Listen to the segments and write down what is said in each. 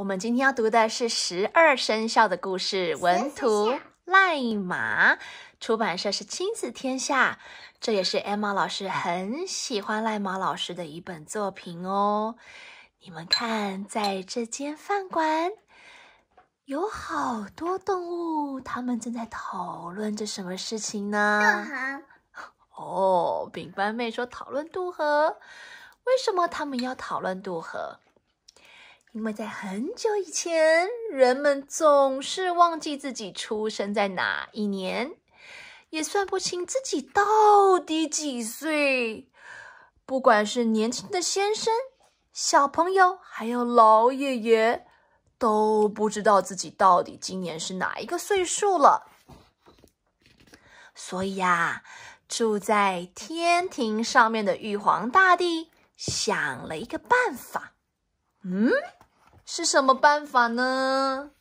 我们今天要读的是十二生肖的故事，《文图赖马》出版社是亲子天下，这也是 Emma 老师很喜欢赖马老师的一本作品哦。你们看，在这间饭馆，有好多动物，他们正在讨论着什么事情呢？渡河。哦，饼干妹说讨论渡河，为什么他们要讨论渡河？因为在很久以前，人们总是忘记自己出生在哪一年，也算不清自己到底几岁。不管是年轻的先生、小朋友，还有老爷爷，都不知道自己到底今年是哪一个岁数了。所以呀，住在天庭上面的玉皇大帝想了一个办法，嗯。是什么办法呢？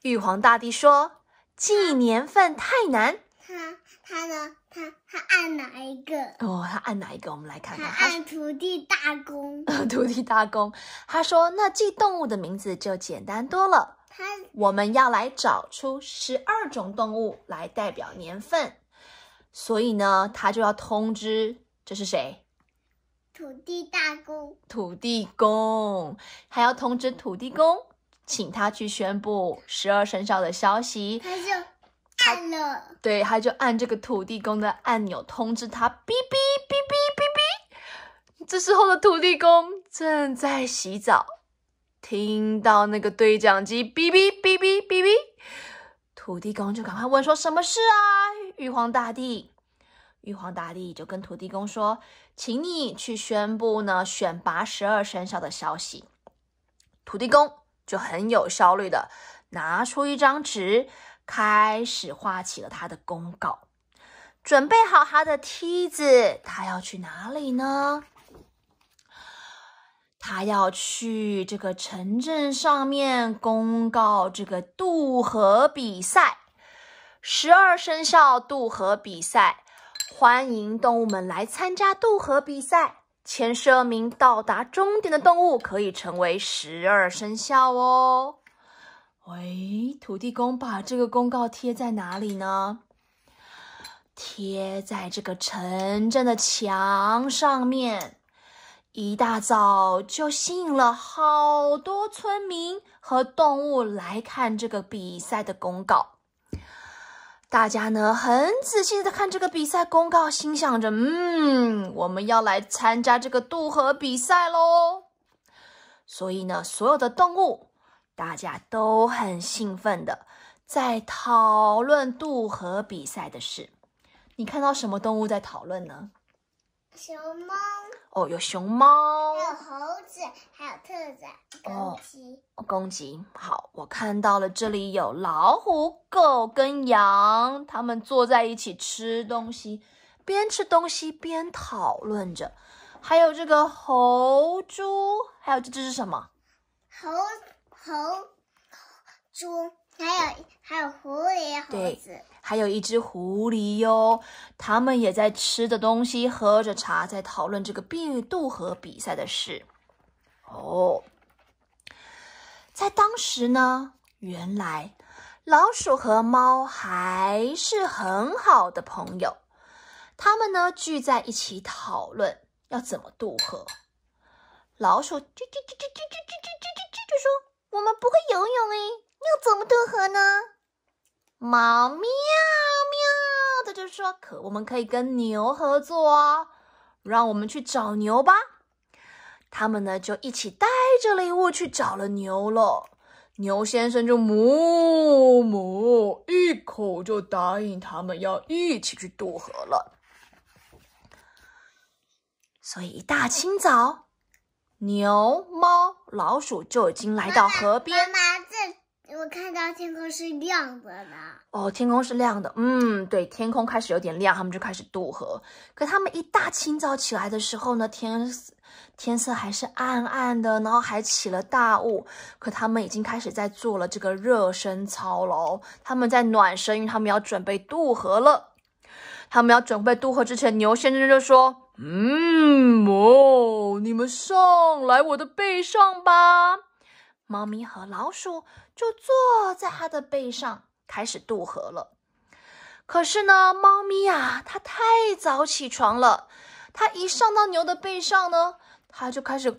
玉皇大帝说：“记年份太难，他他呢？他他按哪一个？哦，他按哪一个？我们来看看，按土地大公。土 地大公，他说：那记动物的名字就简单多了。他”我们要来找出十二种动物来代表年份，所以呢，他就要通知这是谁。”土地大公，土地公还要通知土地公，请他去宣布十二生肖的消息。他就按了，对，他就按这个土地公的按钮，通知他。哔哔哔哔哔哔，这时候的土地公正在洗澡，听到那个对讲机哔哔哔哔哔哔，土地公就赶快问说：“什么事啊？”玉皇大帝，玉皇大帝就跟土地公说。请你去宣布呢，选拔十二生肖的消息。土地公就很有效率的拿出一张纸，开始画起了他的公告。准备好他的梯子，他要去哪里呢？他要去这个城镇上面公告这个渡河比赛，十二生肖渡河比赛。欢迎动物们来参加渡河比赛，前十二名到达终点的动物可以成为十二生肖哦。喂，土地公把这个公告贴在哪里呢？贴在这个城镇的墙上面，一大早就吸引了好多村民和动物来看这个比赛的公告。大家呢很仔细的看这个比赛公告，心想着，嗯，我们要来参加这个渡河比赛喽。所以呢，所有的动物大家都很兴奋的在讨论渡河比赛的事。你看到什么动物在讨论呢？熊猫哦，有熊猫，还有猴子，还有兔子，公鸡，哦，公鸡。好，我看到了，这里有老虎、狗跟羊，他们坐在一起吃东西，边吃东西边讨论着。还有这个猴猪，还有这只是什么？猴猴猪。还有还有狐狸猴子，还有一只狐狸哟。他们也在吃着东西，喝着茶，在讨论这个必须渡河比赛的事。哦，在当时呢，原来老鼠和猫还是很好的朋友。他们呢聚在一起讨论要怎么渡河。老鼠就就就就就就就就就就说：“我们不会游泳哎。”要怎么渡河呢？猫喵喵的就说可，我们可以跟牛合作哦，让我们去找牛吧。他们呢就一起带着礼物去找了牛了。牛先生就哞哞，一口就答应他们要一起去渡河了。所以一大清早，牛、猫、老鼠就已经来到河边。看到天空是亮的呢。哦，天空是亮的，嗯，对，天空开始有点亮，他们就开始渡河。可他们一大清早起来的时候呢，天天色还是暗暗的，然后还起了大雾。可他们已经开始在做了这个热身操喽，他们在暖身，因为他们要准备渡河了。他们要准备渡河之前，牛先生就说：“嗯哦，你们上来我的背上吧，猫咪和老鼠。”就坐在它的背上开始渡河了。可是呢，猫咪啊，它太早起床了。它一上到牛的背上呢，它就开始。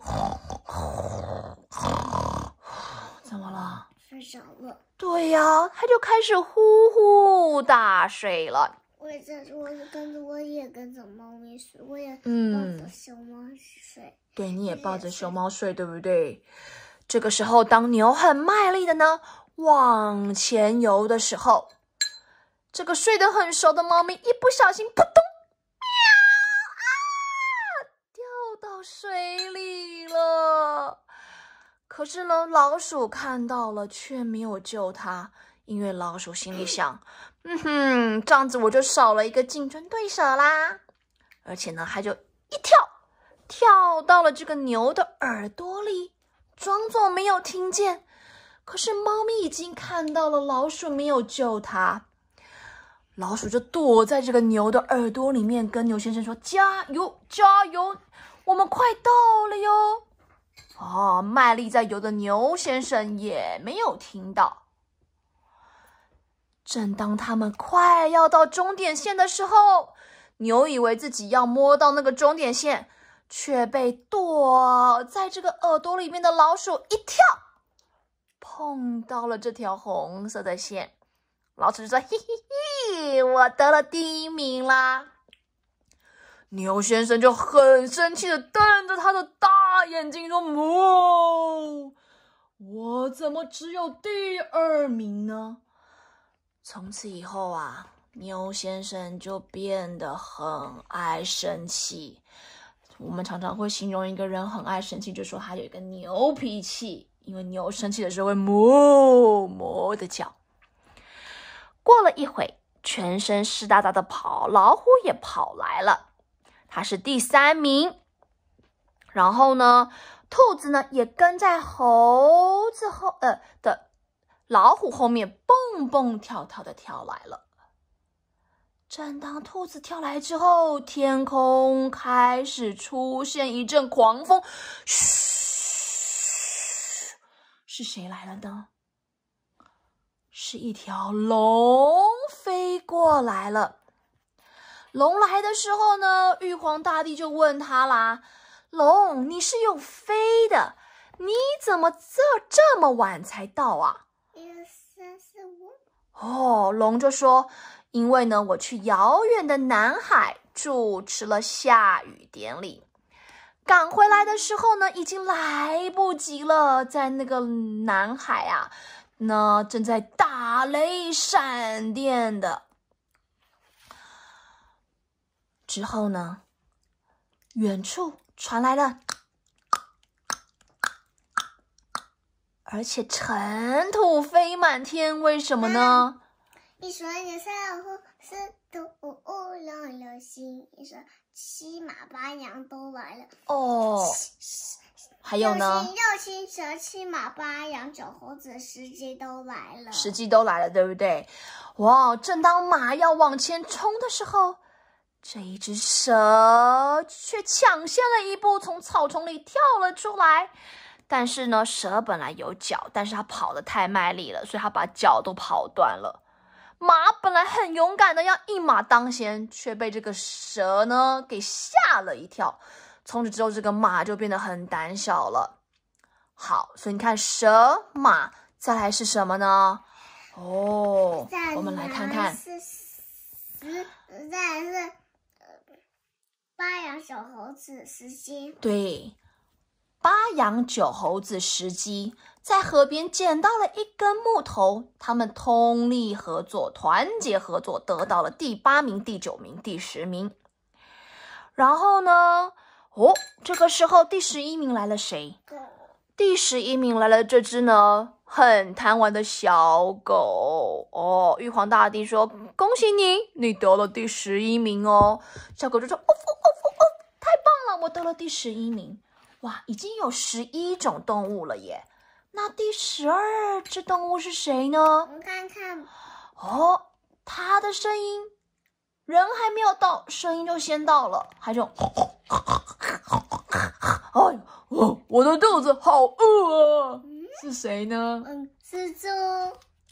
怎么了？睡着了。对呀，它就开始呼呼大睡了。我也在，我也跟着我也跟着猫咪睡，我也抱着熊猫睡。对，你也抱着熊猫睡，对不对？这个时候，当牛很卖力的呢往前游的时候，这个睡得很熟的猫咪一不小心，扑通，喵啊！掉到水里了。可是呢，老鼠看到了却没有救它，因为老鼠心里想，嗯哼，这样子我就少了一个竞争对手啦。而且呢，它就一跳，跳到了这个牛的耳朵里。装作没有听见，可是猫咪已经看到了老鼠没有救它，老鼠就躲在这个牛的耳朵里面，跟牛先生说：“加油，加油，我们快到了哟！”哦，卖力在游的牛先生也没有听到。正当他们快要到终点线的时候，牛以为自己要摸到那个终点线。却被躲在这个耳朵里面的老鼠一跳，碰到了这条红色的线，老鼠就说：“嘿嘿嘿，我得了第一名啦！”牛先生就很生气的瞪着他的大眼睛说：“哇，我怎么只有第二名呢？”从此以后啊，牛先生就变得很爱生气。我们常常会形容一个人很爱生气，就说他有一个牛脾气，因为牛生气的时候会哞哞的叫。过了一会，全身湿哒哒的跑，老虎也跑来了，他是第三名。然后呢，兔子呢也跟在猴子后，呃的老虎后面蹦蹦跳跳的跳来了。正当兔子跳来之后，天空开始出现一阵狂风。嘘，是谁来了呢？是一条龙飞过来了。龙来的时候呢，玉皇大帝就问他啦：“龙，你是用飞的，你怎么这这么晚才到啊？”一、二、三、四、五。哦，龙就说。因为呢，我去遥远的南海主持了下雨典礼，赶回来的时候呢，已经来不及了。在那个南海啊，那正在打雷闪电的之后呢，远处传来了，而且尘土飞满天，为什么呢？你说：“你三虎四兔五龙六星，你说七马八羊都来了。”哦。还有呢？六星、六蛇、七马、八羊、九猴子、十鸡都来了。十鸡都来了，对不对？哇！正当马要往前冲的时候，这一只蛇却抢先了一步，从草丛里跳了出来。但是呢，蛇本来有脚，但是它跑得太卖力了，所以它把脚都跑断了。马本来很勇敢的，要一马当先，却被这个蛇呢给吓了一跳。从此之后，这个马就变得很胆小了。好，所以你看，蛇马再来是什么呢？哦，我们来看看是十，再来是八，养小猴子十斤。对。八羊、九猴子、时机，在河边捡到了一根木头。他们通力合作、团结合作，得到了第八名、第九名、第十名。然后呢？哦，这个时候第十一名来了谁？第十一名来了这只呢，很贪玩的小狗。哦，玉皇大帝说：“恭喜你，你得了第十一名哦。”小狗就说：“哦哦哦哦哦，太棒了，我得了第十一名。”哇，已经有十一种动物了耶！那第十二只动物是谁呢？我看看，哦，它的声音，人还没有到，声音就先到了，还就，哎，我的肚子好饿啊！是谁呢？嗯，是猪。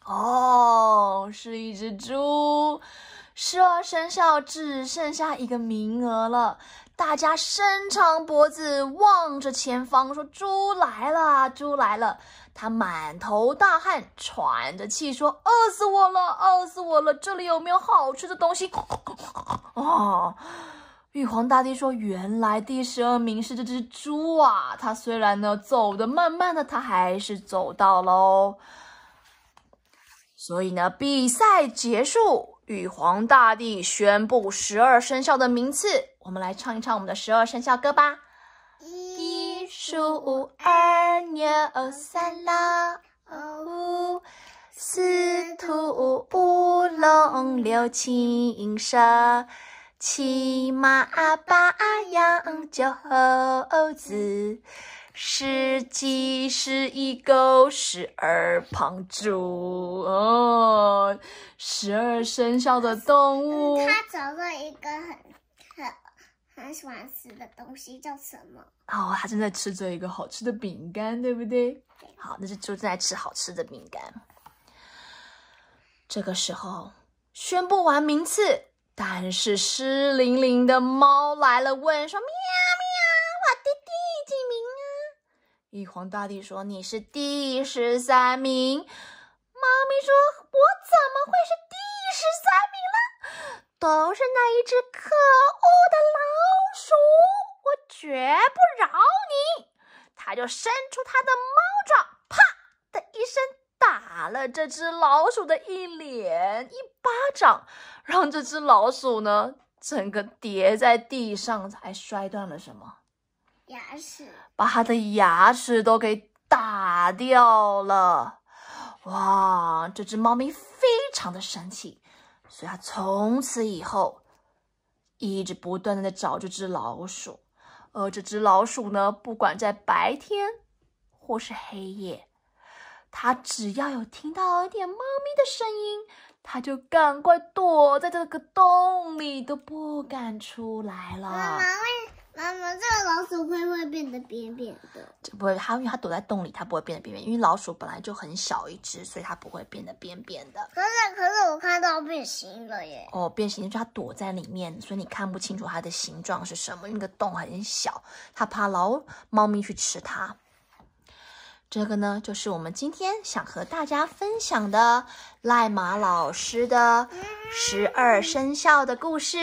哦，是一只猪。十二生肖只剩下一个名额了。大家伸长脖子望着前方，说：“猪来了，猪来了！”他满头大汗，喘着气说：“饿死我了，饿死我了！这里有没有好吃的东西？”哦，玉皇大帝说：“原来第十二名是这只猪啊！它虽然呢走的慢慢的，它还是走到喽。所以呢，比赛结束，玉皇大帝宣布十二生肖的名次。”我们来唱一唱我们的十二生肖歌吧。一鼠二牛三老五四兔五龙六青蛇七马八羊九猴子，十鸡十一狗，十二胖猪。哦，十二生肖的动物。他找到一个很。很喜欢吃的东西叫什么？哦，他正在吃着一个好吃的饼干，对不对？好，那就就在吃好吃的饼干。这个时候，宣布完名次，但是湿淋淋的猫来了，问说：“喵喵，我的第几名啊？”玉皇大帝说：“你是第十三名。”猫咪说：“我怎么会是第十三？”都是那一只可恶的老鼠，我绝不饶你！它就伸出它的猫爪，啪的一声打了这只老鼠的一脸一巴掌，让这只老鼠呢整个跌在地上，还摔断了什么？牙齿，把它的牙齿都给打掉了。哇，这只猫咪非常的生气。所以，他从此以后一直不断的在找这只老鼠。而这只老鼠呢，不管在白天或是黑夜，它只要有听到一点猫咪的声音，它就赶快躲在这个洞里，都不敢出来了。妈妈，这个老鼠会不会变得扁扁的？不会，它因为它躲在洞里，它不会变得扁扁。因为老鼠本来就很小一只，所以它不会变得扁扁的。可是，可是我看到变形了耶！哦，变形，就它躲在里面，所以你看不清楚它的形状是什么。那个洞很小，它怕老猫咪去吃它。这个呢，就是我们今天想和大家分享的赖马老师的十二生肖的故事。